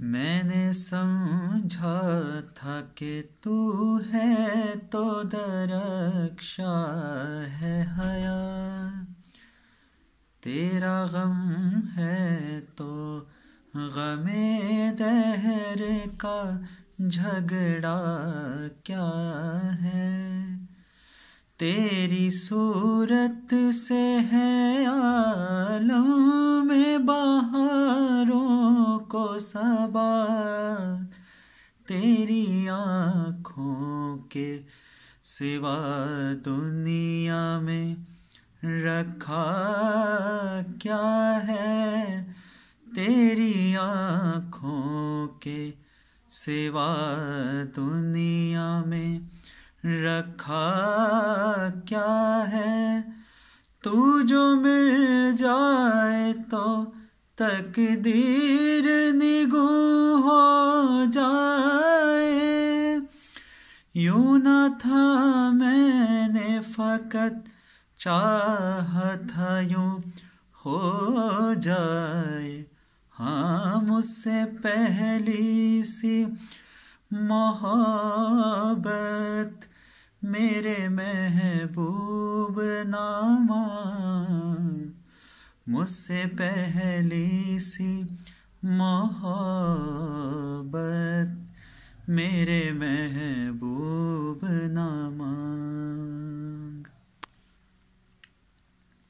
मैंने समझा था कि तू है तो दरक्षा है हया तेरा गम है तो गमे दहर का झगड़ा क्या है तेरी सूरत से है आ को सबात तेरी आँखों के सिवा दुनिया में रखा क्या है तेरी आँखों के सिवा दुनिया में रखा क्या है तू जो मिल जाए तो तकदीर निगू हो जाए यू न था मैंने फकत चाह था यू हो जाए हाँ मुझसे पहली सी मोहब्बत मेरे महबूब नामा मुझसे पहली सी मोहब्बत मेरे महबूब नामा